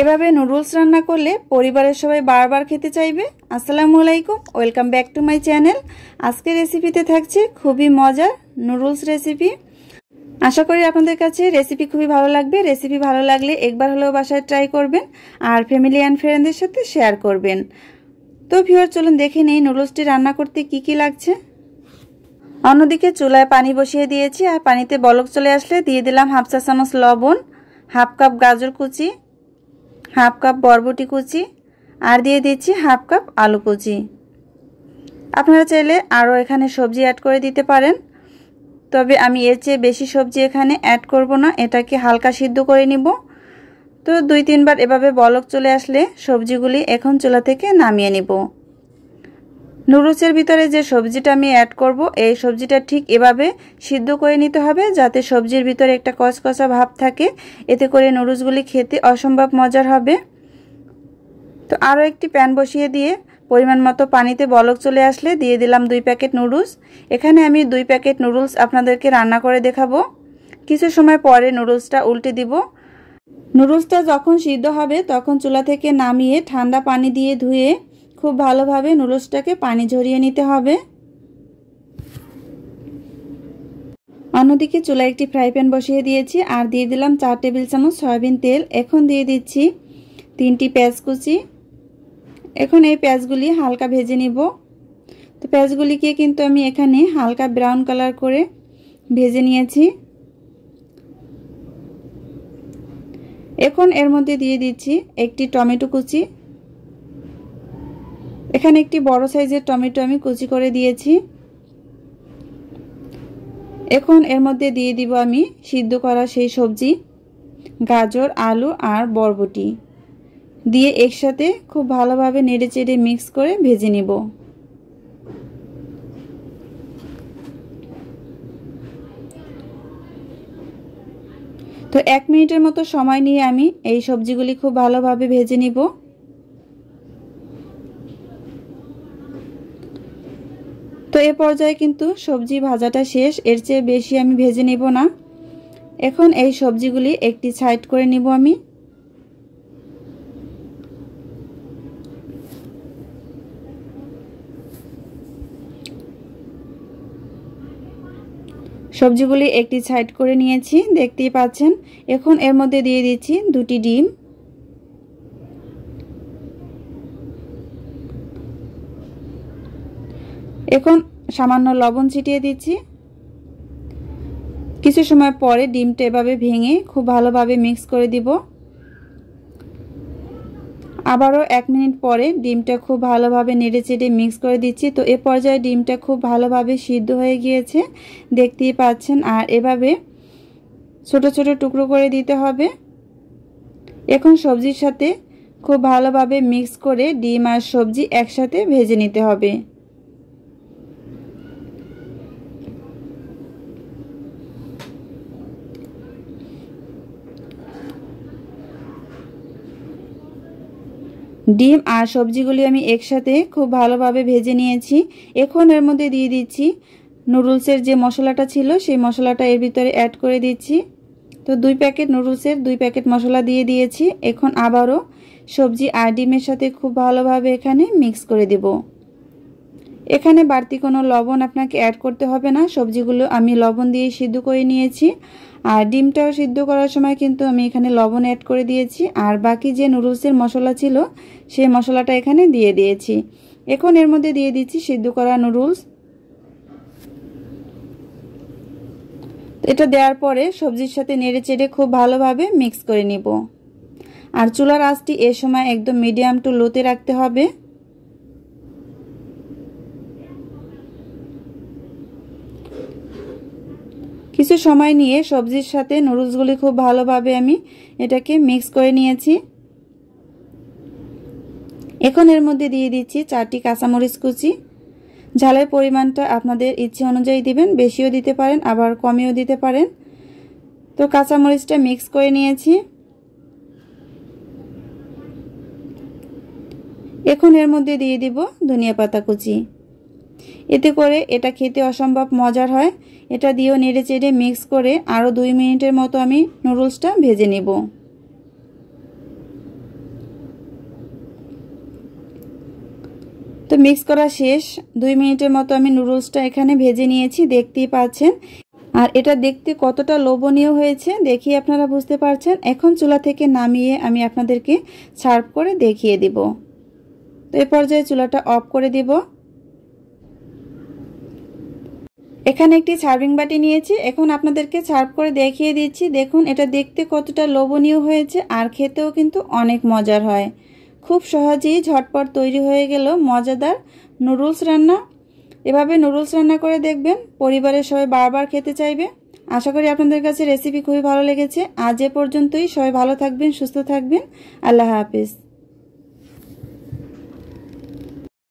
এভাবে নুডলস রান্না করলে পরিবারের সবাই বারবার খেতে চাইবে আসসালামু আলাইকুম welcome back to my channel আজকে রেসিপিতে থাকছে খুবই মজার নুডলস রেসিপি আশা করি আপনাদের কাছে রেসিপি খুবই ভালো লাগবে রেসিপি ভালো লাগলে একবার হলেও বাসায় ট্রাই করবেন আর ফ্যামিলি অ্যান্ড ফ্রেন্ডদের সাথে শেয়ার করবেন তো ভিওর চলুন দেখে নেই নুডলসটি রান্না করতে কি কি লাগছে অন্যদিকে চুলায় পানি বসিয়ে দিয়েছি আর পানিতে বলক চলে আসলে দিয়ে দিলাম হাফ চা চামচ লবণ হাফ কাপ গাজর কুচি হাফ কাপ বরবটি কুচি আর দিয়ে দিচ্ছি হাফ কাপ আলু কুচি আপনারা চাইলে আরও এখানে সবজি অ্যাড করে দিতে পারেন তবে আমি এর চেয়ে বেশি সবজি এখানে অ্যাড করব না এটাকে হালকা সিদ্ধ করে নিব তো দুই তিনবার এভাবে বলক চলে আসলে সবজিগুলি এখন চুলা থেকে নামিয়ে নিব নুডলসের ভিতরে যে সবজিটা আমি অ্যাড করব এই সবজিটা ঠিক এভাবে সিদ্ধ করে নিতে হবে যাতে সবজির ভিতরে একটা কচকচা ভাব থাকে এতে করে নুডলসগুলি খেতে অসম্ভব মজার হবে তো আরও একটি প্যান বসিয়ে দিয়ে পরিমাণ মতো পানিতে বলক চলে আসলে দিয়ে দিলাম দুই প্যাকেট নুডলস এখানে আমি দুই প্যাকেট নুডলস আপনাদেরকে রান্না করে দেখাবো কিছু সময় পরে নুডলসটা উল্টে দিব নুডলসটা যখন সিদ্ধ হবে তখন চুলা থেকে নামিয়ে ঠান্ডা পানি দিয়ে ধুয়ে খুব ভালোভাবে নুডলসটাকে পানি ঝরিয়ে নিতে হবে অন্যদিকে চুলায় একটি ফ্রাই প্যান বসিয়ে দিয়েছি আর দিয়ে দিলাম চার টেবিল চামচ সয়াবিন তেল এখন দিয়ে দিচ্ছি তিনটি পেঁয়াজ কুচি এখন এই পেঁয়াজগুলি হালকা ভেজে নিব তো পেঁয়াজগুলিকে কিন্তু আমি এখানে হালকা ব্রাউন কালার করে ভেজে নিয়েছি এখন এর মধ্যে দিয়ে দিচ্ছি একটি টমেটো কুচি এখানে একটি বড় সাইজের টমেটো আমি কুচি করে দিয়েছি এখন এর মধ্যে দিয়ে দিব আমি সিদ্ধ করা সেই সবজি গাজর আলু আর বরবটি দিয়ে একসাথে খুব ভালোভাবে নেড়ে চেড়ে মিক্স করে ভেজে নিব তো এক মিনিটের মতো সময় নিয়ে আমি এই সবজিগুলি খুব ভালোভাবে ভেজে নিব এ পর্যায়ে কিন্তু সবজি ভাজাটা শেষ এর চেয়ে বেশি আমি ভেজে নেব না এখন এই সবজিগুলি একটি সাইড করে নিব আমি সবজিগুলি একটি সাইড করে নিয়েছি দেখতেই পাচ্ছেন এখন এর মধ্যে দিয়ে দিচ্ছি দুটি ডিম এখন সামান্য লবণ ছিটিয়ে দিচ্ছি কিছু সময় পরে ডিমটা এভাবে ভেঙে খুব ভালোভাবে মিক্স করে দিব আবারও এক মিনিট পরে ডিমটা খুব ভালোভাবে নেড়ে চেড়ে মিক্স করে দিচ্ছি তো এ পর্যায়ে ডিমটা খুব ভালোভাবে সিদ্ধ হয়ে গিয়েছে দেখতেই পাচ্ছেন আর এভাবে ছোট ছোট টুকরো করে দিতে হবে এখন সবজির সাথে খুব ভালোভাবে মিক্স করে ডিম আর সবজি একসাথে ভেজে নিতে হবে ডিম আর সবজিগুলি আমি একসাথে খুব ভালোভাবে ভেজে নিয়েছি এখন এর মধ্যে দিয়ে দিচ্ছি নুডলসের যে মশলাটা ছিল সেই মশলাটা এর ভিতরে অ্যাড করে দিচ্ছি তো দুই প্যাকেট নুডলসের দুই প্যাকেট মশলা দিয়ে দিয়েছি এখন আবারও সবজি আর ডিমের সাথে খুব ভালোভাবে এখানে মিক্স করে দেবো এখানে বাড়তি কোনো লবণ আপনাকে অ্যাড করতে হবে না সবজিগুলো আমি লবণ দিয়ে সিদ্ধ করে নিয়েছি আর ডিমটাও সিদ্ধ করার সময় কিন্তু আমি এখানে লবণ অ্যাড করে দিয়েছি আর বাকি যে নুডলসের মশলা ছিল সেই মশলাটা এখানে দিয়ে দিয়েছি এখন এর মধ্যে দিয়ে দিচ্ছি সিদ্ধ করা নুডলস এটা দেওয়ার পরে সবজির সাথে নেড়ে চেড়ে খুব ভালোভাবে মিক্স করে নিব আর চুলার আঁচটি এ সময় একদম মিডিয়াম টু লোতে রাখতে হবে কিছু সময় নিয়ে সবজির সাথে নুডলসগুলি খুব ভালোভাবে আমি এটাকে মিক্স করে নিয়েছি এখন এর মধ্যে দিয়ে দিচ্ছি চারটি কাঁচামরিচ কুচি ঝালের পরিমাণটা আপনাদের ইচ্ছে অনুযায়ী দিবেন বেশিও দিতে পারেন আবার কমেও দিতে পারেন তো কাঁচামরিচটা মিক্স করে নিয়েছি এখন এর মধ্যে দিয়ে দিব ধনিয়া পাতা কুচি এতে করে এটা খেতে অসম্ভব মজার হয় এটা দিয়েও নেড়ে চেড়ে মিক্স করে আরও দুই মিনিটের মতো আমি নুডলসটা ভেজে নেব তো মিক্স করা শেষ দুই মিনিটের মতো আমি নুডলসটা এখানে ভেজে নিয়েছি দেখতেই পাচ্ছেন আর এটা দেখতে কতটা লোভনীয় হয়েছে দেখি আপনারা বুঝতে পারছেন এখন চুলা থেকে নামিয়ে আমি আপনাদেরকে সার্ভ করে দেখিয়ে দিব তো এ পর্যায়ে চুলাটা অফ করে দিব এখানে একটি সার্ভিং বাটি নিয়েছি এখন আপনাদেরকে সার্ভ করে দেখিয়ে দিচ্ছি দেখুন এটা দেখতে কতটা লোভনীয় হয়েছে আর খেতেও কিন্তু অনেক মজার হয় খুব সহজেই ঝটপট তৈরি হয়ে গেল মজাদার নুডলস রান্না এভাবে নুডলস রান্না করে দেখবেন পরিবারের সবাই বারবার খেতে চাইবে আশা করি আপনাদের কাছে রেসিপি খুবই ভালো লেগেছে আজ এ পর্যন্তই সবাই ভালো থাকবেন সুস্থ থাকবেন আল্লাহ হাফিজ